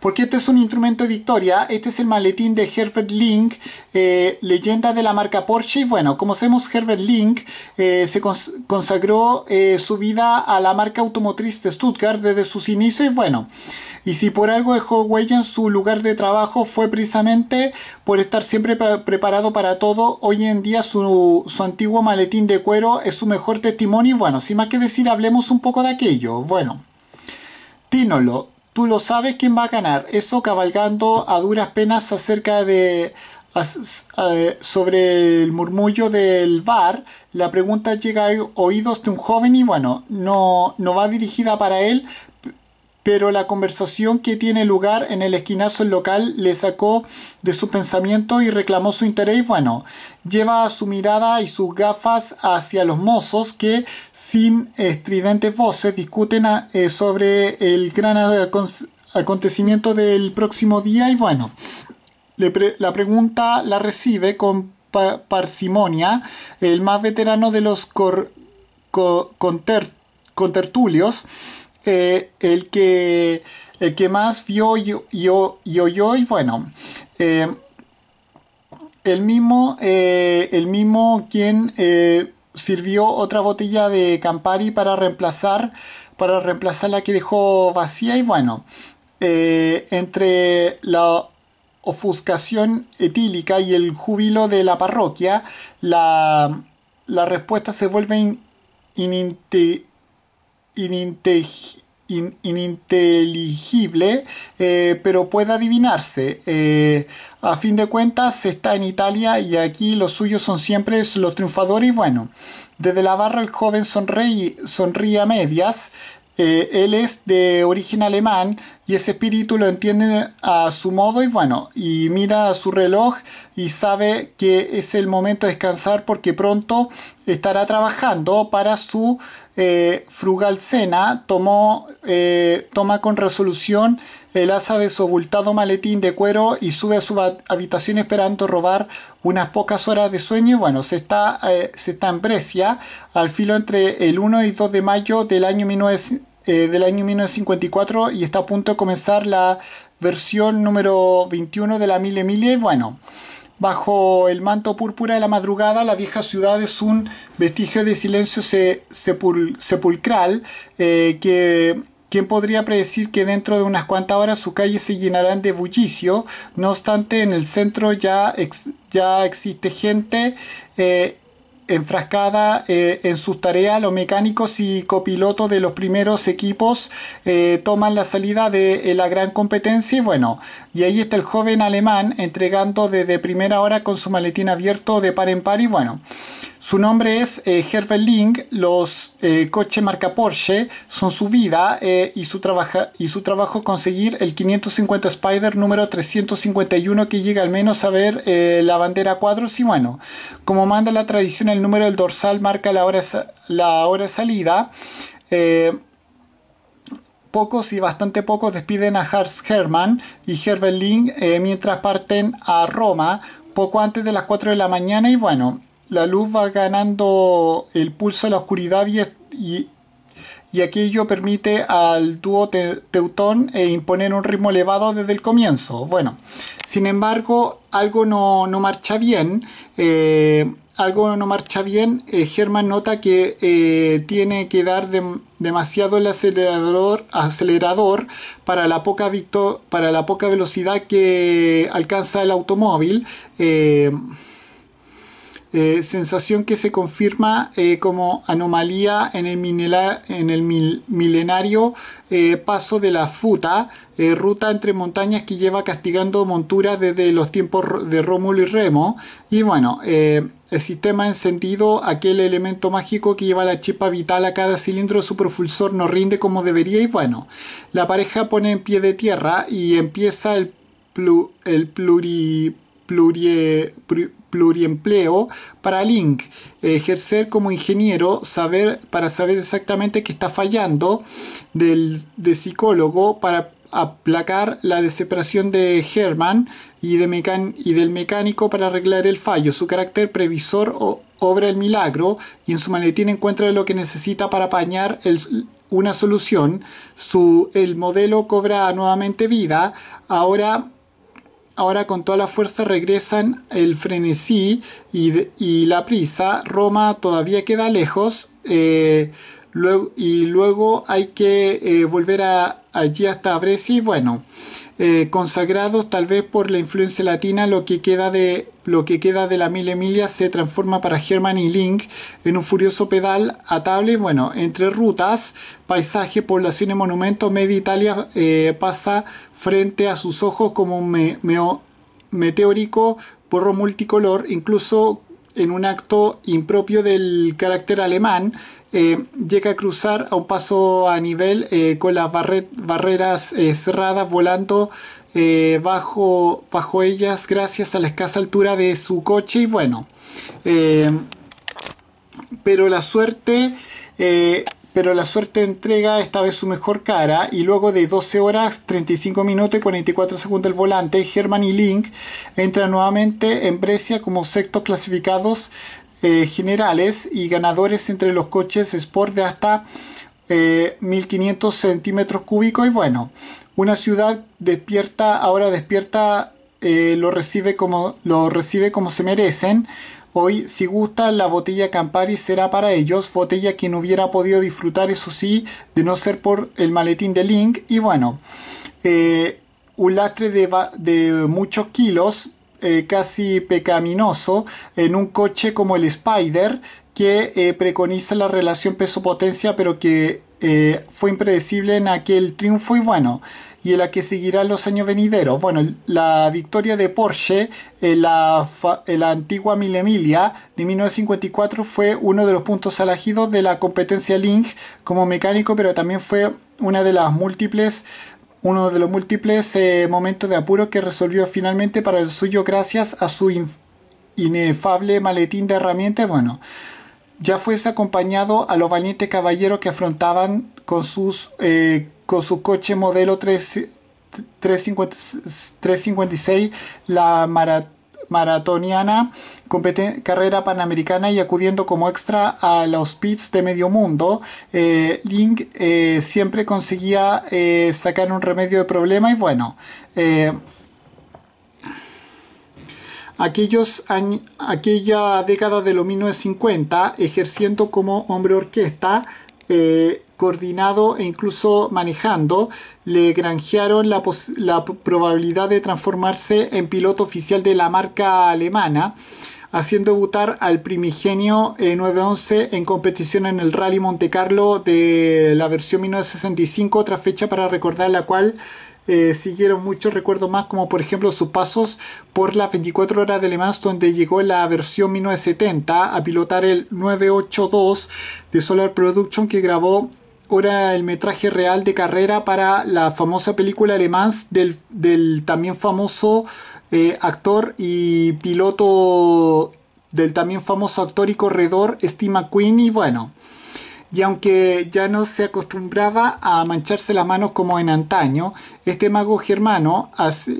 porque este es un instrumento de victoria. Este es el maletín de Herbert Link, eh, leyenda de la marca Porsche. Y bueno, como sabemos, Herbert Link eh, se consagró eh, su vida a la marca automotriz de Stuttgart desde sus inicios. Y bueno, y si por algo dejó huella en su lugar de trabajo fue precisamente por estar siempre preparado para todo. Hoy en día su, antiguo maletín de cuero es su mejor testimonio. Y bueno, sin más que decir, hablemos un poco de aquello. Bueno. Tínolo, tú lo sabes quién va a ganar. Eso cabalgando a duras penas acerca de sobre el murmullo del bar, la pregunta llega a oídos de un joven y bueno, no, no va dirigida para él, pero la conversación que tiene lugar en el esquinazo local le sacó de su pensamiento y reclamó su interés. Bueno, lleva su mirada y sus gafas hacia los mozos que, sin estridentes voces, discuten ah, eh, sobre el gran acontecimiento del próximo día. Y bueno, la pregunta la recibe con parsimonia el más veterano de los contertulios el, que, que más vio y, yo y bueno, eh, el mismo, eh, el mismo quien eh, sirvió otra botella de Campari para reemplazar, para reemplazar la que dejó vacía, y bueno, entre la ofuscación etílica y el júbilo de la parroquia, la, respuesta se vuelve in, ininteligible, eh, pero puede adivinarse. Eh, a fin de cuentas, está en Italia y aquí los suyos son siempre los triunfadores y bueno. Desde la barra el joven sonríe a medias, eh, él es de origen alemán y ese espíritu lo entiende a su modo y bueno, y mira su reloj y sabe que es el momento de descansar porque pronto estará trabajando para su eh, frugal cena. Tomó, eh, toma con resolución el asa de su abultado maletín de cuero y sube a su habitación esperando robar unas pocas horas de sueño. Bueno, se está, se está en Brescia al filo entre el 1 y 2 de mayo del año 19, este, del año 1954 y está a punto de comenzar la versión número 21 de la Mille Mille. Bueno, bajo el manto púrpura de la madrugada, la vieja ciudad es un vestigio de silencio sepulcral eh, que ¿Quién podría predecir que dentro de unas cuantas horas sus calles se llenarán de bullicio? No obstante, en el centro ya, ya existe gente eh, enfrascada eh, en sus tareas, los mecánicos y copilotos de los primeros equipos eh, toman la salida de eh, la gran competencia y bueno, y ahí está el joven alemán entregando desde primera hora con su maletín abierto de par en par y bueno. Su nombre es eh, Los eh, coches marca Porsche son su vida eh, y, su trabajo y su trabajo conseguir el 550 Spider número 351 que llega al menos a ver eh, la bandera cuadros y bueno, como manda la tradición el número del dorsal marca la hora, la hora de salida pocos y bastante pocos despiden a Hans Hermann y Herbert Link mientras parten a Roma poco antes de las 4 de la mañana y bueno, la luz va ganando el pulso a la oscuridad y, y, aquello permite al dúo teutón eh, imponer un ritmo elevado desde el comienzo. Bueno, sin embargo, algo no, marcha bien. Eh, algo no marcha bien, eh, nota que eh, tiene que dar demasiado el acelerador, acelerador para, la poca para la poca velocidad que alcanza el automóvil. Eh, sensación que se confirma eh, como anomalía en el, milenario eh, paso de la Futa, ruta entre montañas que lleva castigando monturas desde los tiempos de Rómulo y Remo. Y bueno, el sistema encendido, aquel elemento mágico que lleva la chispa vital a cada cilindro, su propulsor no rinde como debería. Y bueno, la pareja pone en pie de tierra y empieza el, el pluri, plurie pluriempleo para Link, ejercer como ingeniero, saber para saber exactamente qué está fallando, del, de psicólogo para aplacar la desesperación de Herman y, de y, del mecánico para arreglar el fallo. Su carácter previsor obra el milagro y en su maletín encuentra lo que necesita para apañar una solución. Su, el modelo cobra nuevamente vida. Ahora ahora con toda la fuerza regresan el frenesí y, la prisa. Roma todavía queda lejos. Eh, y luego hay que eh, volver a, allí hasta y bueno, eh, consagrados tal vez por la influencia latina, lo que queda de lo que queda de la mil Emilia se transforma para Germany Link en un furioso pedal atable, bueno, entre rutas, paisaje, población y monumentos, media Italia eh, pasa frente a sus ojos como un meteórico porro multicolor, incluso en un acto impropio del carácter alemán, eh, llega a cruzar a un paso a nivel eh, con las barreras eh, cerradas volando bajo, bajo ellas gracias a la escasa altura de su coche y bueno pero la suerte pero la suerte entrega esta vez su mejor cara y luego de 12 horas 35 minutos y 44 segundos el volante, Germán y Link entran nuevamente en Brescia como sextos clasificados eh, generales y ganadores entre los coches Sport de hasta 1500 eh, centímetros cúbicos y bueno, una ciudad despierta, ahora despierta, eh, lo, recibe como, lo recibe como se merecen Hoy, si gusta, la botella Campari será para ellos, botella que no hubiera podido disfrutar, eso sí, de no ser por el maletín de Link. Y bueno, eh, un lastre de, muchos kilos, eh, casi pecaminoso, en un coche como el Spider, que eh, preconiza la relación peso-potencia, pero que fue impredecible en aquel triunfo. Y bueno, y en la que seguirá los años venideros. Bueno, la victoria de Porsche en la, la antigua Mille emilia de 1954 fue uno de los puntos alagidos de la competencia Link como mecánico, pero también fue una de las múltiples uno de los múltiples eh, momentos de apuro que resolvió finalmente para el suyo gracias a su inefable maletín de herramientas, bueno, ya fuese acompañado a los valientes caballeros que afrontaban con sus eh, con su coche modelo 356, la maratoniana, carrera panamericana y acudiendo como extra a los pits de medio mundo, eh, Link eh, siempre conseguía eh, sacar un remedio de problema y bueno, aquellos aquella década de los 1950, ejerciendo como hombre orquesta, coordinado e incluso manejando, le granjearon la, probabilidad de transformarse en piloto oficial de la marca alemana haciendo debutar al primigenio 911 eh, en competición en el Rally Monte Carlo de la versión 1965, otra fecha para recordar la cual eh, siguieron muchos recuerdos más, como por ejemplo sus pasos por las 24 horas de Le Mans, donde llegó la versión 1970 a pilotar el 982 de Solar Production que grabó Ahora el metraje real de carrera para la famosa película alemán del, del también famoso eh, actor y piloto del también famoso actor y corredor Steve McQueen y bueno y aunque ya no se acostumbraba a mancharse las manos como en antaño, este mago germano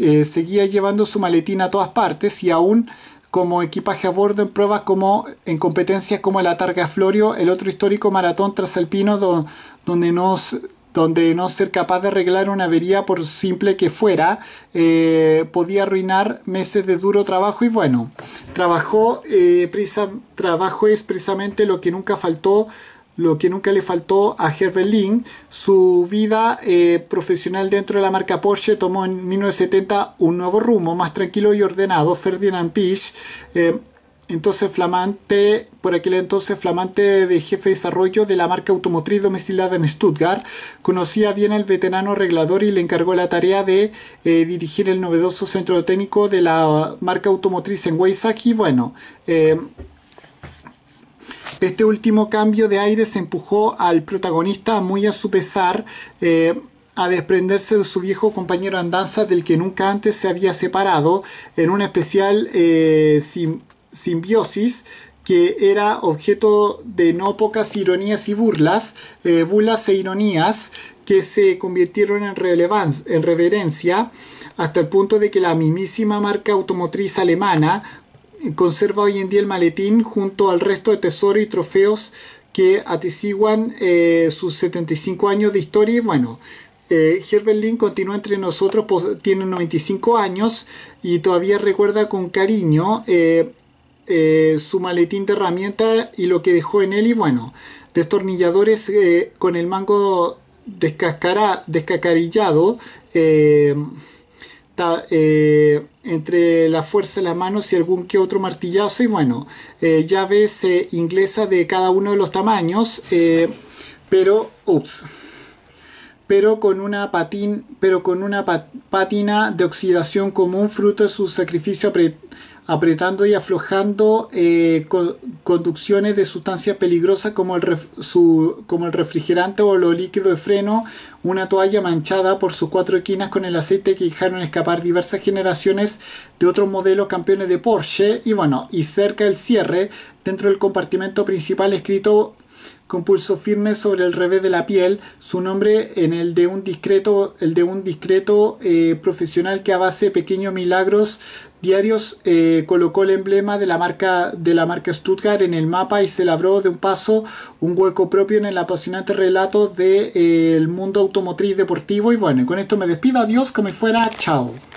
eh, seguía llevando su maletín a todas partes y aún como equipaje a bordo en pruebas como en competencias como la Targa Florio, el otro histórico maratón trasalpino donde no donde no ser capaz de arreglar una avería por simple que fuera, eh, podía arruinar meses de duro trabajo y bueno, trabajó, eh, prisa, trabajo es precisamente lo que nunca faltó lo que nunca le faltó a Herbert Link. Su vida eh, profesional dentro de la marca Porsche tomó en 1970 un nuevo rumbo, más tranquilo y ordenado. Ferdinand Pisch, eh, entonces flamante, por aquel entonces flamante de jefe de desarrollo de la marca automotriz domicilada en Stuttgart, conocía bien al veterano reglador... y le encargó la tarea de eh, dirigir el novedoso centro técnico de la uh, marca automotriz en Weissach y bueno... Este último cambio de aire se empujó al protagonista muy a su pesar eh, a desprenderse de su viejo compañero andanza del que nunca antes se había separado en una especial eh, simbiosis que era objeto de no pocas ironías y burlas, eh, burlas e ironías que se convirtieron en, en reverencia hasta el punto de que la mismísima marca automotriz alemana conserva hoy en día el maletín junto al resto de tesoros y trofeos que atesiguan eh, sus 75 años de historia y bueno, eh, Herbert Lin continúa entre nosotros, pues, tiene 95 años y todavía recuerda con cariño eh, su maletín de herramientas y lo que dejó en él. Y bueno, destornilladores con el mango descacarillado. Eh, entre la fuerza de las manos y algún que otro martillazo y bueno, eh, llaves eh, inglesas de cada uno de los tamaños, pero, ups, pero con una, patina pero con una patina de oxidación común fruto de su sacrificio apretando y aflojando eh, conducciones de sustancias peligrosas como el, como el refrigerante o lo líquido de freno, una toalla manchada por sus cuatro esquinas con el aceite que dejaron escapar diversas generaciones de otros modelos campeones de Porsche y bueno, y cerca del cierre, dentro del compartimento principal escrito con pulso firme sobre el revés de la piel, su nombre en el de un discreto, el de un discreto eh, profesional que a base de pequeños milagros diarios eh, colocó el emblema de la, marca, de la marca Stuttgart en el mapa y se labró de un paso un hueco propio en el apasionante relato del de, eh, mundo automotriz deportivo. Y bueno, con esto me despido, adiós, que me fuera, chao.